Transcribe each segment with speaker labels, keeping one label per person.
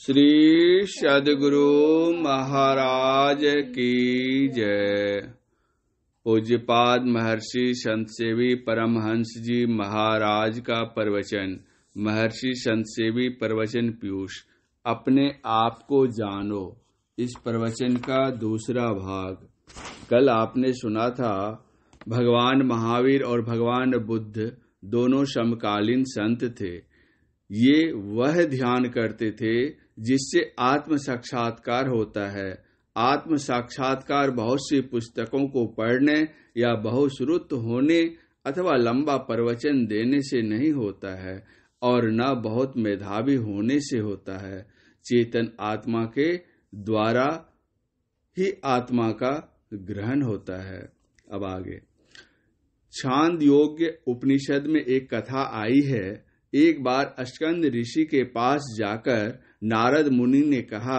Speaker 1: श्री सदगुरु महाराज की जय पूज्यपाद महर्षि संत सेवी परमहंस जी महाराज का प्रवचन महर्षि संतसेवी प्रवचन पीयूष अपने आप को जानो इस प्रवचन का दूसरा भाग कल आपने सुना था भगवान महावीर और भगवान बुद्ध दोनों समकालीन संत थे ये वह ध्यान करते थे जिससे आत्म साक्षात्कार होता है आत्म साक्षात्कार बहुत सी पुस्तकों को पढ़ने या बहुश्रुत होने अथवा लंबा प्रवचन देने से नहीं होता है और न बहुत मेधावी होने से होता है चेतन आत्मा के द्वारा ही आत्मा का ग्रहण होता है अब आगे छांद योग्य उपनिषद में एक कथा आई है एक बार अष्टकंद ऋषि के पास जाकर नारद मुनि ने कहा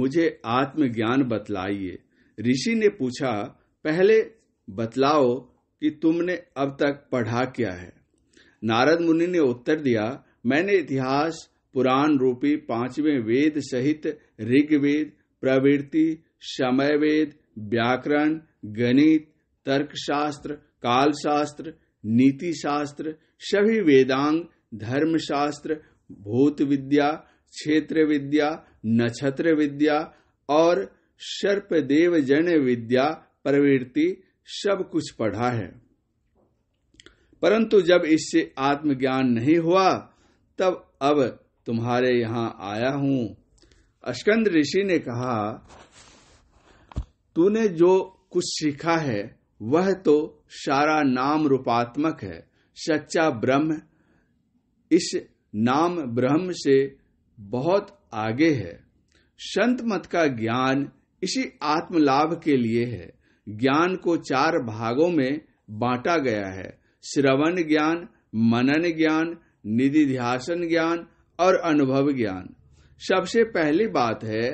Speaker 1: मुझे आत्मज्ञान बतलाइए ऋषि ने पूछा पहले बतलाओ कि तुमने अब तक पढ़ा क्या है नारद मुनि ने उत्तर दिया मैंने इतिहास पुराण रूपी पांचवें वेद सहित ऋग्वेद प्रवृत्ति समय वेद व्याकरण गणित तर्कशास्त्र कालशास्त्र नीतिशास्त्र सभी वेदांग धर्मशास्त्र भूत विद्या क्षेत्र विद्या नक्षत्र विद्या और देव जन विद्या प्रवृत्ति सब कुछ पढ़ा है परंतु जब इससे आत्मज्ञान नहीं हुआ तब अब तुम्हारे यहां आया हूं अस्कंद ऋषि ने कहा तूने जो कुछ सीखा है वह तो सारा नाम रूपात्मक है सच्चा ब्रह्म इस नाम ब्रह्म से बहुत आगे है संत मत का ज्ञान इसी आत्मलाभ के लिए है ज्ञान को चार भागों में बांटा गया है श्रवण ज्ञान मनन ज्ञान निधिध्यासन ज्ञान और अनुभव ज्ञान सबसे पहली बात है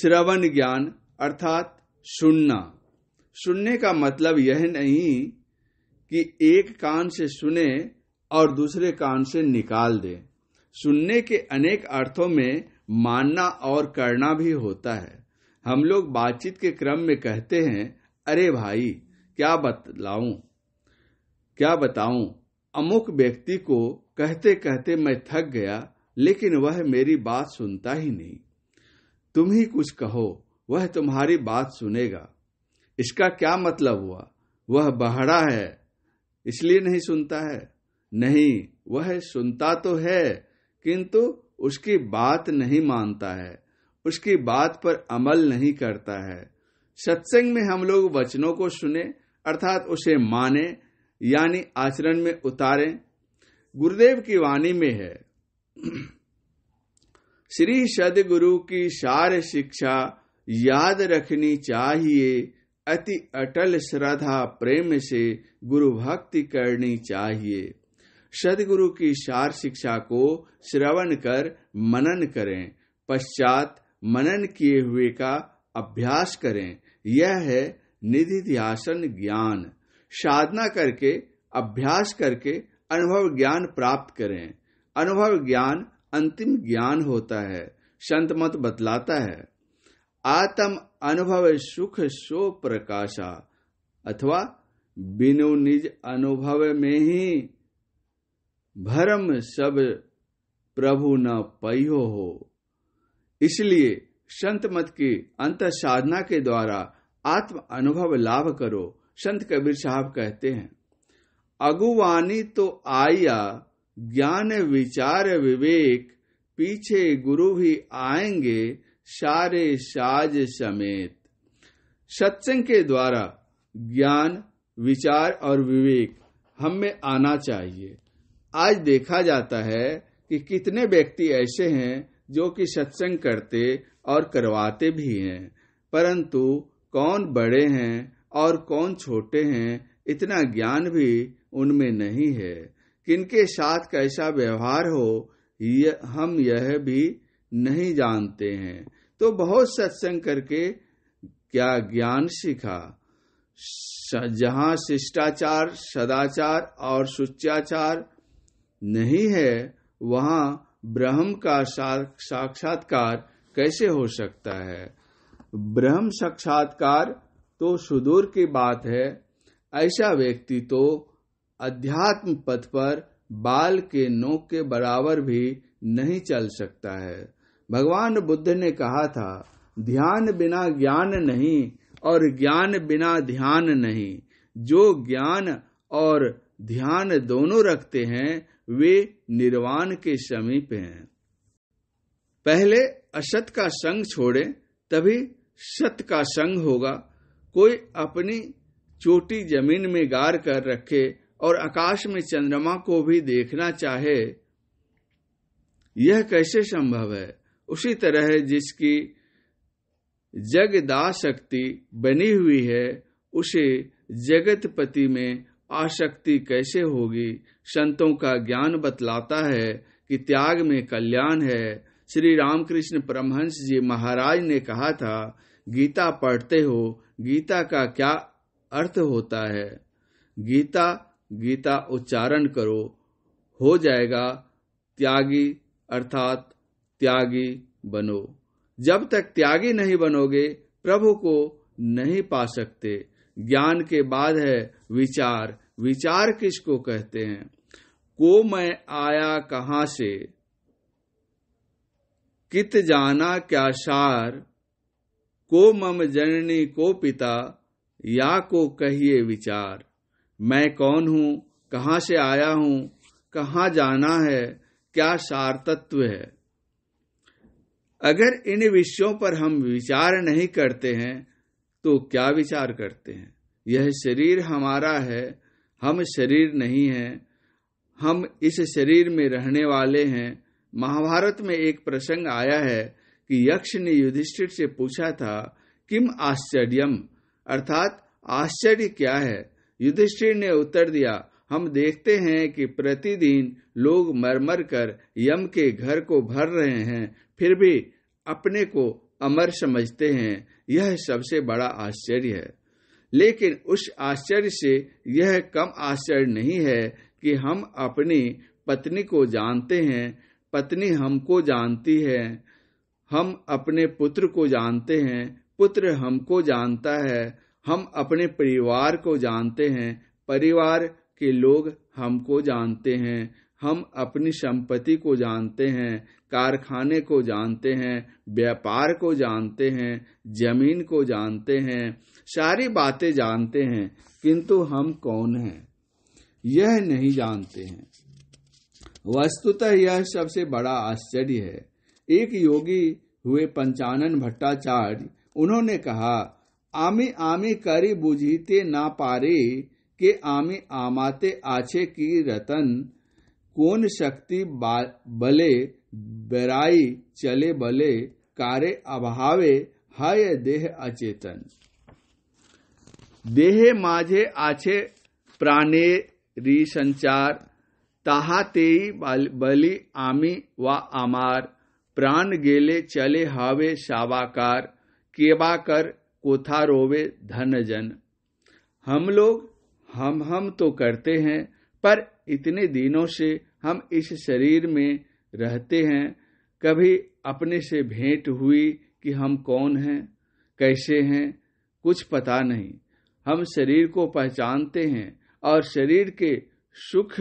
Speaker 1: श्रवण ज्ञान अर्थात सुनना सुनने का मतलब यह नहीं कि एक कान से सुने और दूसरे कान से निकाल दे सुनने के अनेक अर्थों में मानना और करना भी होता है हम लोग बातचीत के क्रम में कहते हैं अरे भाई क्या बतलाऊं क्या बताऊं अमुक व्यक्ति को कहते कहते मैं थक गया लेकिन वह मेरी बात सुनता ही नहीं तुम ही कुछ कहो वह तुम्हारी बात सुनेगा इसका क्या मतलब हुआ वह बहड़ा है इसलिए नहीं सुनता है नहीं वह सुनता तो है किंतु उसकी बात नहीं मानता है उसकी बात पर अमल नहीं करता है सत्संग में हम लोग वचनों को सुने अर्थात उसे माने यानी आचरण में उतारें गुरुदेव की वाणी में है श्री सदगुरु की सार शिक्षा याद रखनी चाहिए अति अटल श्रद्धा प्रेम से गुरु भक्ति करनी चाहिए सदगुरु की सार शिक्षा को श्रवण कर मनन करें पश्चात मनन किए हुए का अभ्यास करें यह है निधि ध्यान ज्ञान साधना करके अभ्यास करके अनुभव ज्ञान प्राप्त करें अनुभव ज्ञान अंतिम ज्ञान होता है संत मत बतलाता है आत्म अनुभव सुख सो प्रकाशा अथवा बिनु निज अनुभव में ही भरम सब प्रभु न पैयो हो इसलिए संत मत की अंत साधना के द्वारा आत्म अनुभव लाभ करो संत कबीर साहब कहते हैं अगुवानी तो आया ज्ञान विचार विवेक पीछे गुरु भी आएंगे सारे साज समेत सत्संग के द्वारा ज्ञान विचार और विवेक हम में आना चाहिए आज देखा जाता है कि कितने व्यक्ति ऐसे हैं जो कि सत्संग करते और करवाते भी हैं परंतु कौन बड़े हैं और कौन छोटे हैं इतना ज्ञान भी उनमें नहीं है किनके साथ कैसा व्यवहार हो ये हम यह भी नहीं जानते हैं तो बहुत सत्संग करके क्या ज्ञान सीखा जहाँ शिष्टाचार सदाचार और सुचाचार नहीं है वहां ब्रह्म का साक्षात्कार कैसे हो सकता है ब्रह्म साक्षात्कार तो सुदूर की बात है ऐसा व्यक्ति तो अध्यात्म पथ पर बाल के नोक के बराबर भी नहीं चल सकता है भगवान बुद्ध ने कहा था ध्यान बिना ज्ञान नहीं और ज्ञान बिना ध्यान नहीं जो ज्ञान और ध्यान दोनों रखते हैं वे निर्वाण के समीप हैं पहले असत का संग छोड़े तभी सत का संग होगा कोई अपनी चोटी जमीन में गार कर रखे और आकाश में चंद्रमा को भी देखना चाहे यह कैसे संभव है उसी तरह जिसकी जगदा शक्ति बनी हुई है उसे जगतपति में आशक्ति कैसे होगी संतों का ज्ञान बतलाता है कि त्याग में कल्याण है श्री रामकृष्ण परमहंस जी महाराज ने कहा था गीता पढ़ते हो गीता का क्या अर्थ होता है गीता गीता उच्चारण करो हो जाएगा त्यागी अर्थात त्यागी बनो जब तक त्यागी नहीं बनोगे प्रभु को नहीं पा सकते ज्ञान के बाद है विचार विचार किसको कहते हैं को मैं आया कहा से कित जाना क्या सार को मम जननी को पिता या को कहिए विचार मैं कौन हूं कहा से आया हूं कहा जाना है क्या सार तत्व है अगर इन विषयों पर हम विचार नहीं करते हैं तो क्या विचार करते हैं यह शरीर हमारा है हम शरीर नहीं हैं हम इस शरीर में रहने वाले हैं महाभारत में एक प्रसंग आया है कि यक्ष ने युधिष्ठिर से पूछा था किम आश्चर्यम अर्थात आश्चर्य क्या है युधिष्ठिर ने उत्तर दिया हम देखते हैं कि प्रतिदिन लोग मर मर कर यम के घर को भर रहे हैं फिर भी अपने को अमर समझते हैं यह सबसे बड़ा आश्चर्य है लेकिन उस आश्चर्य से यह कम आश्चर्य नहीं है कि हम अपनी पत्नी को जानते हैं पत्नी हमको जानती है हम अपने पुत्र को जानते हैं पुत्र हमको जानता है हम अपने परिवार को जानते हैं परिवार के लोग हमको जानते हैं हम अपनी संपत्ति को जानते हैं कारखाने को जानते हैं व्यापार को जानते हैं जमीन को जानते हैं सारी बातें जानते हैं किंतु हम कौन हैं यह नहीं जानते हैं वस्तुतः यह सबसे बड़ा आश्चर्य है एक योगी हुए पंचानन भट्टाचार्य उन्होंने कहा आमी आमी करी बुझीते ना पारे के आमी आमाते आछे की रतन कौन शक्ति बले बेराई चले बले कार्य अभावे हय देह अचेतन देहे माझे आछे री संचार ताहा तेई बली आमी वा आमार प्राण गेले चले हावे शावाकार केवा कर कोथा रोवे धन जन हम लोग हम हम तो करते हैं पर इतने दिनों से हम इस शरीर में रहते हैं कभी अपने से भेंट हुई कि हम कौन हैं कैसे हैं कुछ पता नहीं हम शरीर को पहचानते हैं और शरीर के सुख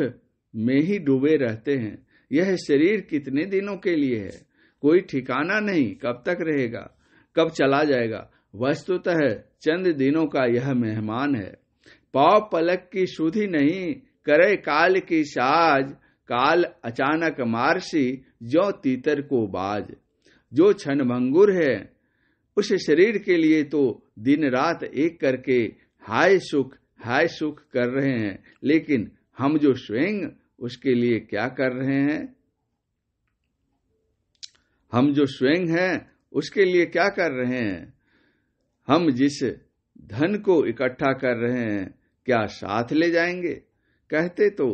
Speaker 1: में ही डूबे रहते हैं यह शरीर कितने दिनों के लिए है कोई ठिकाना नहीं कब तक रहेगा कब चला जाएगा वस्तुतः चंद दिनों का यह मेहमान है पाव पलक की सुधि नहीं करे काल की साज काल अचानक मारसी जो तीतर को बाज जो क्षण भंगुर है उस शरीर के लिए तो दिन रात एक करके हाय सुख हाय सुख कर रहे हैं लेकिन हम जो स्वयं उसके लिए क्या कर रहे हैं हम जो स्वयं हैं उसके लिए क्या कर रहे हैं हम जिस धन को इकट्ठा कर रहे हैं क्या साथ ले जाएंगे कहते तो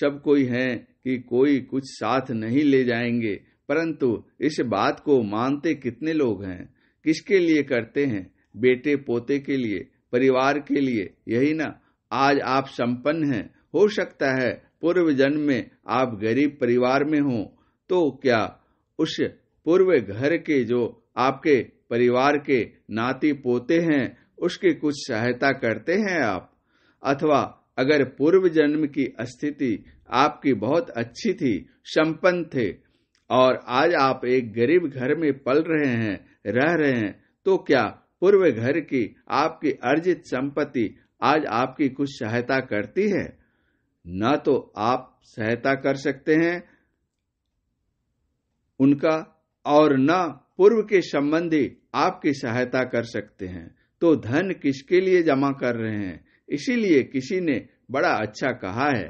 Speaker 1: सब कोई है कि कोई कुछ साथ नहीं ले जाएंगे परंतु इस बात को मानते कितने लोग हैं किसके लिए करते हैं बेटे पोते के लिए परिवार के लिए यही ना आज आप संपन्न हैं हो सकता है पूर्व जन्म में आप गरीब परिवार में हो तो क्या उस पूर्व घर के जो आपके परिवार के नाती पोते हैं उसकी कुछ सहायता करते हैं आप अथवा अगर पूर्व जन्म की स्थिति आपकी बहुत अच्छी थी संपन्न थे और आज आप एक गरीब घर में पल रहे हैं रह रहे हैं तो क्या पूर्व घर की आपकी अर्जित संपत्ति आज आपकी कुछ सहायता करती है न तो आप सहायता कर सकते हैं उनका और न पूर्व के संबंधी आपकी सहायता कर सकते हैं तो धन किसके लिए जमा कर रहे हैं इसीलिए किसी ने बड़ा अच्छा कहा है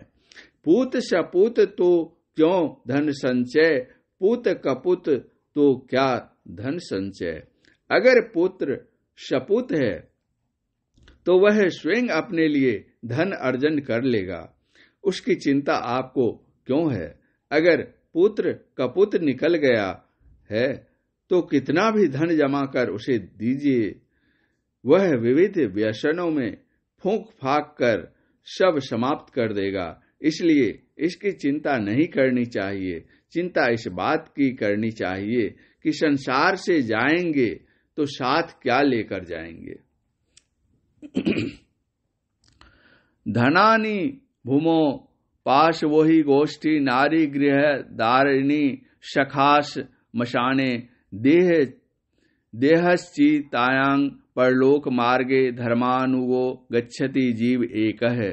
Speaker 1: पूत सपूत तो क्यों धन संचय पूत कपूत तो क्या धन संचय अगर पुत्र सपूत है तो वह स्वयं अपने लिए धन अर्जन कर लेगा उसकी चिंता आपको क्यों है अगर पुत्र कपूत निकल गया है तो कितना भी धन जमा कर उसे दीजिए वह विविध व्यसनों में फूंक फाक कर सब समाप्त कर देगा इसलिए इसकी चिंता नहीं करनी चाहिए चिंता इस बात की करनी चाहिए कि संसार से जाएंगे तो साथ क्या लेकर जाएंगे धनानी भूमो पाश वही गोष्ठी नारी गृह दारिणी शखास मशाने देह देहश्चितायांग परलोक मार्गे धर्मानुगो गच्छति जीव एक है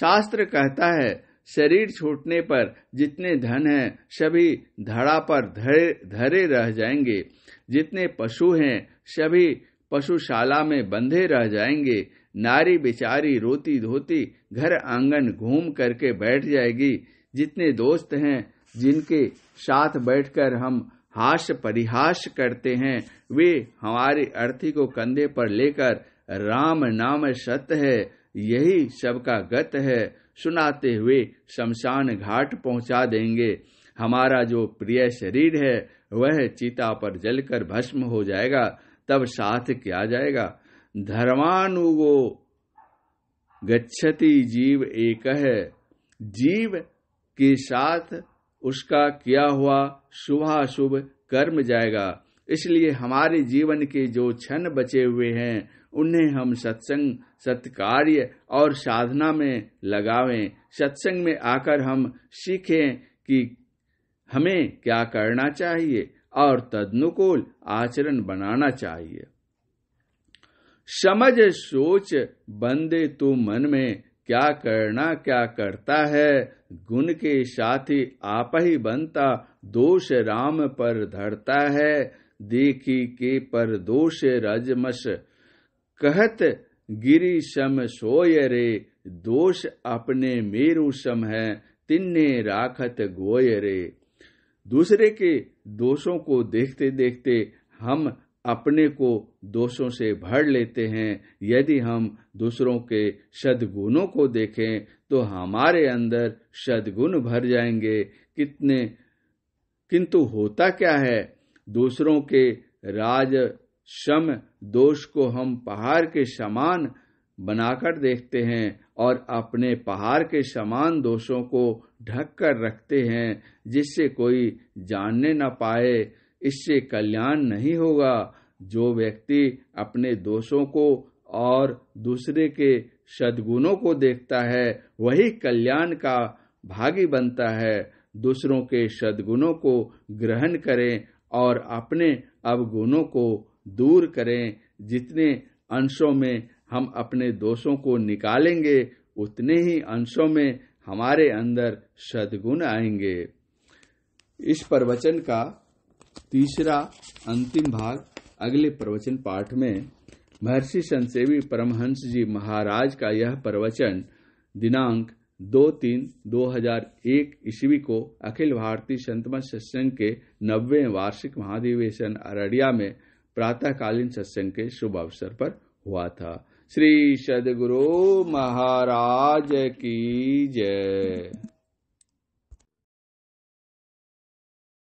Speaker 1: शास्त्र कहता है शरीर छूटने पर जितने धन है सभी धड़ा पर धरे धरे रह जाएंगे जितने पशु हैं सभी पशुशाला में बंधे रह जाएंगे नारी बिचारी रोती धोती घर आंगन घूम करके बैठ जाएगी जितने दोस्त हैं जिनके साथ बैठकर हम हास परिहास करते हैं वे हमारे अर्थी को कंधे पर लेकर राम नाम सत्य है यही सबका गत है सुनाते हुए शमशान घाट पहुंचा देंगे हमारा जो प्रिय शरीर है वह चिता पर जलकर भस्म हो जाएगा तब साथ क्या जाएगा धर्मानुगो गच्छति जीव एक है जीव के साथ उसका किया हुआ शुभाशुभ कर्म जाएगा इसलिए हमारे जीवन के जो क्षण बचे हुए हैं उन्हें हम सत्संग सत्कार्य और साधना में लगावें सत्संग में आकर हम सीखें कि हमें क्या करना चाहिए और तदनुकूल आचरण बनाना चाहिए समझ सोच बंदे तो मन में क्या करना क्या करता है गुण के साथी आप ही बनता दोष राम पर धरता है देखी के पर दोष रजमस कहत गिरी सम सोय रे दोष अपने मेरु सम है तिन्ने राखत गोय रे दूसरे के दोषों को देखते देखते हम अपने को दोषों से भर लेते हैं यदि हम दूसरों के सदगुणों को देखें तो हमारे अंदर सदगुण भर जाएंगे कितने किंतु होता क्या है दूसरों के राज सम दोष को हम पहाड़ के समान बनाकर देखते हैं और अपने पहाड़ के समान दोषों को ढक कर रखते हैं जिससे कोई जानने न पाए इससे कल्याण नहीं होगा जो व्यक्ति अपने दोषों को और दूसरे के सद्गुणों को देखता है वही कल्याण का भागी बनता है दूसरों के सद्गुणों को ग्रहण करें और अपने अवगुणों को दूर करें जितने अंशों में हम अपने दोषों को निकालेंगे उतने ही अंशों में हमारे अंदर सद्गुण आएंगे इस प्रवचन का तीसरा अंतिम भाग अगले प्रवचन पाठ में महर्षि संसेवी परमहंस जी महाराज का यह प्रवचन दिनांक दो तीन दो हजार एक ईस्वी को अखिल भारतीय संतम सत्संग के नब्बे वार्षिक महाधिवेशन अररिया में प्रातःकालीन सत्संग के शुभ अवसर पर हुआ था श्री सदगुरु महाराज की जय